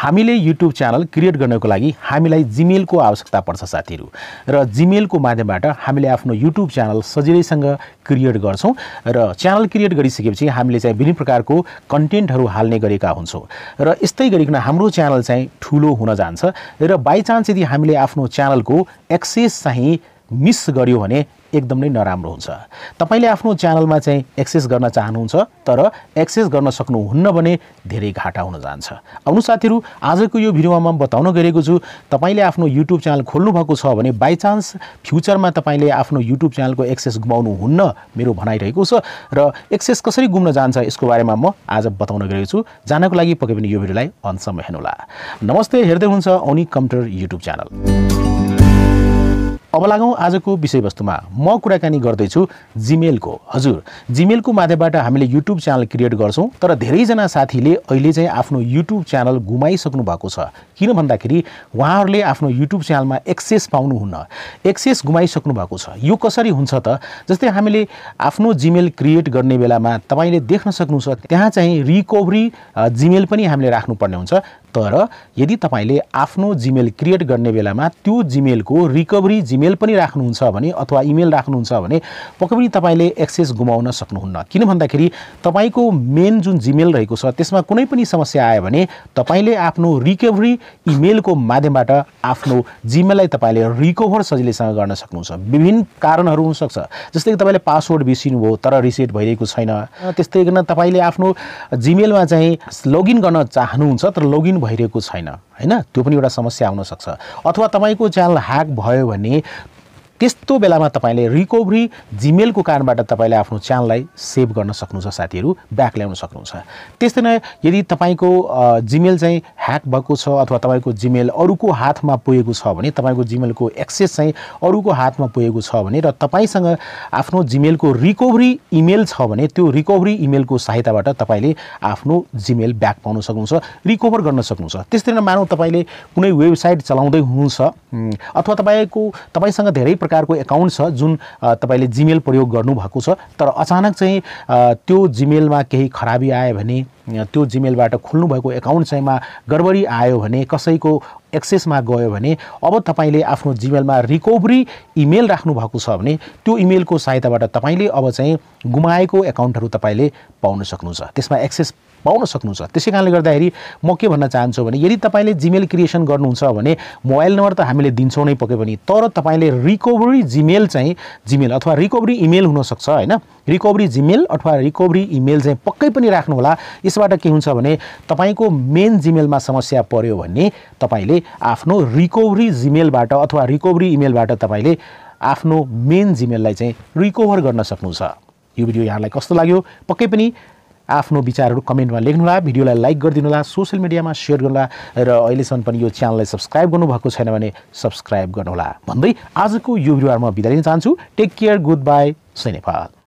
हामीले YouTube channel create गर्नको लागि हामीलाई जिमेलको आवश्यकता पर्छ साथीहरू र जिमेलको माध्यमबाट हामीले आफ्नो युट्युब च्यानल सजिलैसँग क्रिएट गर्छौँ र च्यानल क्रिएट गरिसकेपछि हामीले चाहिँ विभिन्न प्रकारको कन्टेन्टहरू हाल्ने गरेका हुन्छौँ र यस्तै गरिकन हाम्रो च्यानल चाहिँ ठुलो हुन जान्छ र बाइचान्स यदि हामीले आफ्नो च्यानलको एक्सेस चाहिँ मिस गर्यो भने एकदम नै नराम्रो हुन्छ तपाईँले आफ्नो च्यानलमा चाहिँ एक्सेस गर्न चाहनुहुन्छ तर एक्सेस गर्न सक्नुहुन्न भने धेरै घाटा हुन जान्छ आउनु साथीहरू आजको यो भिडियोमा म बताउन गएको छु तपाईँले आफ्नो युट्युब च्यानल खोल्नुभएको छ भने बाइचान्स फ्युचरमा तपाईँले आफ्नो युट्युब च्यानलको एक्सेस गुमाउनुहुन्न मेरो भनाइरहेको छ र एक्सेस कसरी गुम्न जान्छ यसको बारेमा म आज बताउन गएको छु जानको लागि पक्कै पनि यो भिडियोलाई अन्तसम्म हेर्नुहोला नमस्ते हेर्दै हुन्छ औनी कम्प्युटर युट्युब च्यानल अब लागौँ आजको विषयवस्तुमा म कुराकानी गर्दैछु जिमेलको हजुर जिमेलको माध्यमबाट हामीले युट्युब च्यानल क्रिएट गर्छौँ तर धेरैजना साथीले अहिले चाहिँ आफ्नो युट्युब च्यानल गुमाइसक्नु भएको छ किन भन्दाखेरि उहाँहरूले आफ्नो युट्युब च्यानलमा एक्सेस पाउनुहुन्न एक्सेस गुमाइसक्नु भएको छ यो कसरी हुन्छ त जस्तै हामीले आफ्नो जिमेल क्रिएट गर्ने बेलामा तपाईँले देख्न सक्नुहुन्छ त्यहाँ चाहिँ रिकभरी जिमेल पनि हामीले राख्नुपर्ने हुन्छ तर यदि तपाईँले आफ्नो जिमेल क्रिएट गर्ने बेलामा त्यो जिमेलको रिकभरी जिमेल इमेल पनि राख्नुहुन्छ भने अथवा इमेल राख्नुहुन्छ भने पक्कै पनि तपाईँले एक्सेस गुमाउन सक्नुहुन्न किन भन्दाखेरि तपाईँको मेन जुन जिमेल रहेको छ त्यसमा कुनै पनि समस्या आयो भने तपाईँले आफ्नो रिकभरी इमेलको माध्यमबाट आफ्नो जिमेललाई तपाईँले रिकभर सजिलैसँग गर्न सक्नुहुन्छ विभिन्न कारणहरू हुनसक्छ जस्तै कि तपाईँले पासवर्ड बिर्सिनुभयो तर रिसेट भइरहेको छैन त्यस्तै गर्न तपाईँले आफ्नो जिमेलमा चाहिँ लगइन गर्न चाहनुहुन्छ तर लगइन भइरहेको छैन होइन त्यो पनि एउटा समस्या आउनसक्छ अथवा तपाईँको च्यानल ह्याक भयो भने त्यस्तो बेलामा तपाईँले रिकभरी जिमेलको कारणबाट तपाईँले आफ्नो च्यानललाई सेभ गर्न सक्नुहुन्छ साथीहरू ब्याक ल्याउन सक्नुहुन्छ त्यस्तै नै यदि तपाईँको जिमेल चाहिँ ह्याक भएको छ अथवा तपाईँको जिमेल अरूको हातमा पुगेको छ भने तपाईँको जिमेलको एक्सेस चाहिँ अरूको हातमा पुगेको छ भने र तपाईँसँग आफ्नो जिमेलको रिकभरी इमेल छ भने त्यो रिकभरी इमेलको सहायताबाट तपाईँले आफ्नो जिमेल ब्याक पाउन सक्नुहुन्छ रिकभर गर्न सक्नुहुन्छ त्यस्तै नै मानौँ तपाईँले कुनै वेबसाइट चलाउँदै हुनुहुन्छ अथवा तपाईँको तपाईँसँग धेरै प्रकारको एकाउन्ट छ जुन तपाईँले जिमेल प्रयोग गर्नुभएको छ तर अचानक चाहिँ त्यो जिमेलमा केही खराबी आयो भने त्यो जिमेलबाट खोल्नुभएको एकाउन्ट चाहिँमा गडबडी आयो भने कसैको एक्सेसमा गयो भने अब तपाईँले आफ्नो जिमेलमा रिकभरी इमेल राख्नु भएको छ भने त्यो इमेलको सहायताबाट तपाईँले अब चाहिँ गुमाएको एकाउन्टहरू तपाईँले पाउन सक्नुहुन्छ त्यसमा एक्सेस पाउन सक्नुहुन्छ त्यसै कारणले गर्दाखेरि म के भन्न चाहन्छु भने यदि तपाईँले जिमेल क्रिएसन गर्नुहुन्छ भने मोबाइल नम्बर त हामीले दिन्छौँ नै पक्कै पनि तर तपाईँले रिकभरी जिमेल चाहिँ जिमेल अथवा रिकभरी इमेल हुनसक्छ होइन रिकभरी जिमेल अथवा रिकभरी इमेल चाहिँ पक्कै पनि राख्नुहोला यसबाट के हुन्छ भने तपाईँको मेन जिमेलमा समस्या पऱ्यो भने तपाईँले आफ्नो रिकभरी जिमेलबाट अथवा रिकभरी इमेलबाट तपाईँले आफ्नो मेन जिमेललाई चाहिँ रिकभर गर्न सक्नुहुन्छ यो भिडियो यहाँलाई कस्तो लाग्यो पक्कै पनि आफ्नो विचारहरू कमेन्टमा लेख्नुहोला भिडियोलाई लाइक गरिदिनुहोला सोसियल मिडियामा सेयर गर्नुहोला र अहिलेसम्म पनि यो च्यानललाई सब्सक्राइब गर्नुभएको छैन भने सब्सक्राइब गर्नुहोला भन्दै आजको यो भिडियोहरू म बिदा लिन चाहन्छु take care good bye Nepal